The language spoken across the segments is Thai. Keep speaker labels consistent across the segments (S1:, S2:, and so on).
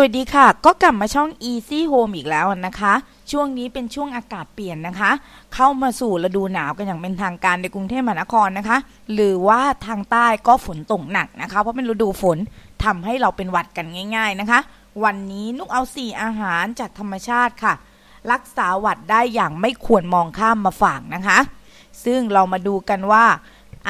S1: วัสดี ค่ะ ก็กลับมาช่อง Easy Home อีกแล้วนะคะ ช่วงนี้เป็นช่วงอากาศเปลี่ยนนะคะ เข้ามาสู่ฤดูหนาวกันอย่างเป็นทางการในกรุงเทพมหานครนะคะ หรือว่าทางใต้ก็ฝนตกหนักนะคะ เพราะเป็นฤดูฝนทำให้เราเป็นหวัดกันง่าย ๆนะคะ วันนี้นุกเอาสี่อาหารจากธรรมชาติค่ะ รักษาหวัดได้อย่างไม่ควรมองข้ามมาฝากนะคะ ซึ่งเรามาดูกันว่า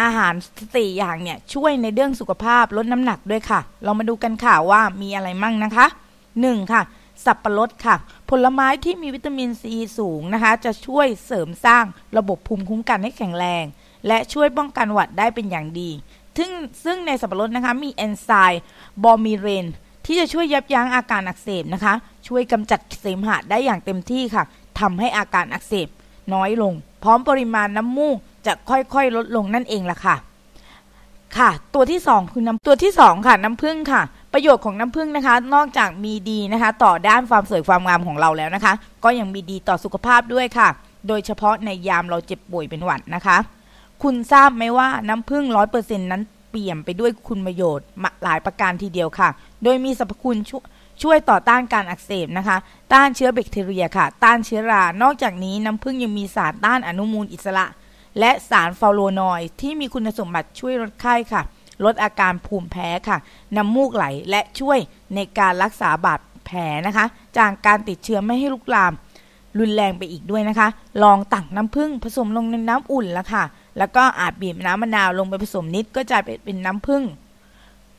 S1: อาหารสี่อย่างเนี่ยช่วยในเรื่องสุขภาพลดน้ำหนักด้วยค่ะ เรามาดูกันค่ะว่ามีอะไรมั่งนะคะ 1. ค่ะสับปะรดค่ะ ผลไม้ที่มีวิตามินซีสูงนะคะ จะช่วยเสริมสร้างระบบภูมิคุ้มกันให้แข็งแรง และช่วยป้องกันหวัดได้เป็นอย่างดี ซึ่งซึ่งในสับปะรดนะคะ มีเอนไซม์บอมิเรนที่จะช่วยยับยั้งอาการอักเสบนะคะ ช่วยกำจัดเสมหะได้อย่างเต็มที่ค่ะทำให้อาการอักเสบ น้อยลง พร้อมปริมาณน้ำมูกจะค่อย ๆ ลดลงนั่นเองล่ะค่ะ ค่ะ ตัวที่2คือน้ำตัวที่ 2 ค่ะน้ำผึ้งค่ะ ประโยชน์ของน้ำผึ้งนะคะ นอกจากมีดีนะคะต่อด้านความสวยความงามของเราแล้วนะคะ ก็ยังมีดีต่อสุขภาพด้วยค่ะ โดยเฉพาะในยามเราเจ็บป่วยเป็นหวัดนะคะ คุณทราบไหมว่าน้ำผึ้งร้อยเปอร์เซ็นต์นั้น เปี่ยมไปด้วยคุณประโยชน์หลายประการทีเดียวค่ะ โดยมีสรรพคุณช่วยช่วยต่อต้านการอักเสบนะคะ ต้านเชื้อแบคทีเรียค่ะ ต้านเชื้อรา นอกจากนี้น้ำผึ้งยังมีสารต้านอนุมูลอิสระและสารฟาโลนอยที่มีคุณสมบัติช่วยลดไข้ค่ะ ลดอาการภูมิแพ้ค่ะ น้ำมูกไหลและช่วยในการรักษาบาดแผลนะคะ จากการติดเชื้อไม่ให้ลุกลามรุนแรงไปอีกด้วยนะคะ ลองตักน้ำผึ้งผสมลงในน้ำอุ่นแล้วค่ะ แล้วก็อาจบีบน้ำมะนาวลงไปผสมนิดก็จะเป็นน้ำผึ้ง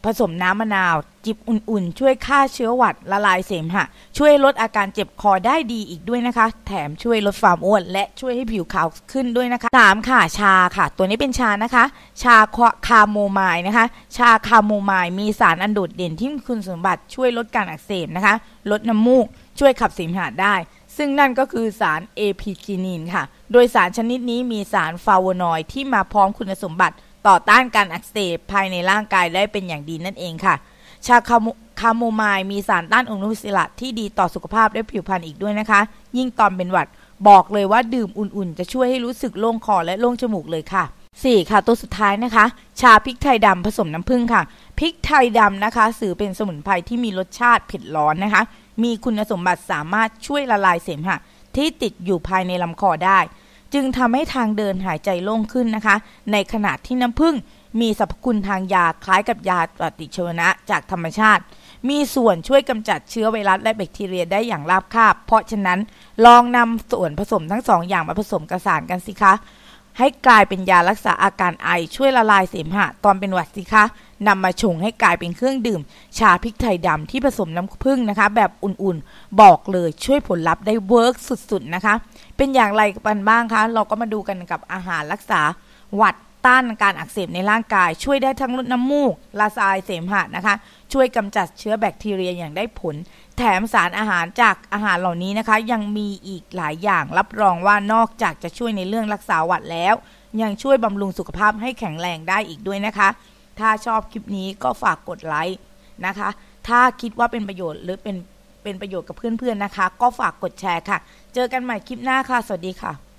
S1: ผสมน้ำมะนาวจิบอุ่นๆ ช่วยฆ่าเชื้อหวัด ละลายเสมหะช่วยลดอาการเจ็บคอได้ดีอีกด้วยนะคะ แถมช่วยลดความอ้วนและช่วยให้ผิวขาวขึ้นด้วยนะคะสามค่ะชาค่ะ ตัวนี้เป็นชานะคะ ชาคาโมไมายนะคะ ชาคาโมไมล์มีสารอันโดดเด่นที่มีคุณสมบัติ ช่วยลดการอักเสบนะคะ ลดน้ำมูกช่วยขับเสมหะได้ ซึ่งนั่นก็คือสารเอพิกินินค่ะ โดยสารชนิดนี้มีสารฟาววนอยด์ที่มาพร้อมคุณสมบัติต่อต้านการอักเสบ ภายในร่างกายได้เป็นอย่างดีนั่นเองค่ะ ชาคาโมไมล์มีสารต้านอนุมูลอิสระที่ดีต่อสุขภาพและผิวพรรณอีกด้วยนะคะ ยิ่งตอนเป็นหวัด บอกเลยว่าดื่มอุ่นๆ จะช่วยให้รู้สึกโล่งคอและโล่งจมูกเลยค่ะ 4. ค่ะตัวสุดท้ายนะคะ ชาพริกไทยดำผสมน้ำผึ้งค่ะ พริกไทยดำนะคะสื่อเป็นสมุนไพรที่มีรสชาติเผ็ดร้อนนะคะ มีคุณสมบัติสามารถช่วยละลายเสมหะที่ติดอยู่ภายในลำคอได้จึงทำให้ทางเดินหายใจโล่งขึ้นนะคะ ในขณะที่น้ำผึ้งมีสรรพคุณทางยาคล้ายกับยาปฏิชีวนะจากธรรมชาติ มีส่วนช่วยกำจัดเชื้อไวรัสและแบคทีเรียได้อย่างราบคาบ เพราะฉะนั้นลองนำส่วนผสมทั้งสองอย่างมาผสมกระสานกันสิคะให้กลายเป็นยารักษาอาการไอช่วยละลายเสมหะตอนเป็นหวัดสิคะนำมาชงให้กลายเป็นเครื่องดื่ม ชาพริกไทยดำที่ผสมน้ำผึ้งนะคะ แบบอุ่นๆ บอกเลยช่วยผลลัพธ์ได้เวิร์กสุดๆนะคะ เป็นอย่างไรกันบ้างคะ เราก็มาดูกันกับอาหารรักษาหวัดต้านการอักเสบในร่างกายช่วยได้ทั้งลดน้ำมูกละลายเสมหะนะคะช่วยกำจัดเชื้อแบคทีเรียอย่างได้ผลแถมสารอาหารจากอาหารเหล่านี้นะคะ ยังมีอีกหลายอย่างรับรองว่านอกจากจะช่วยในเรื่องรักษาหวัดแล้ว ยังช่วยบำรุงสุขภาพให้แข็งแรงได้อีกด้วยนะคะ ถ้าชอบคลิปนี้ก็ฝากกดไลค์นะคะ ถ้าคิดว่าเป็นประโยชน์หรือเป็นเป็นประโยชน์กับเพื่อนๆนะคะ ก็ฝากกดแชร์ค่ะ เจอกันใหม่คลิปหน้าค่ะสวัสดีค่ะ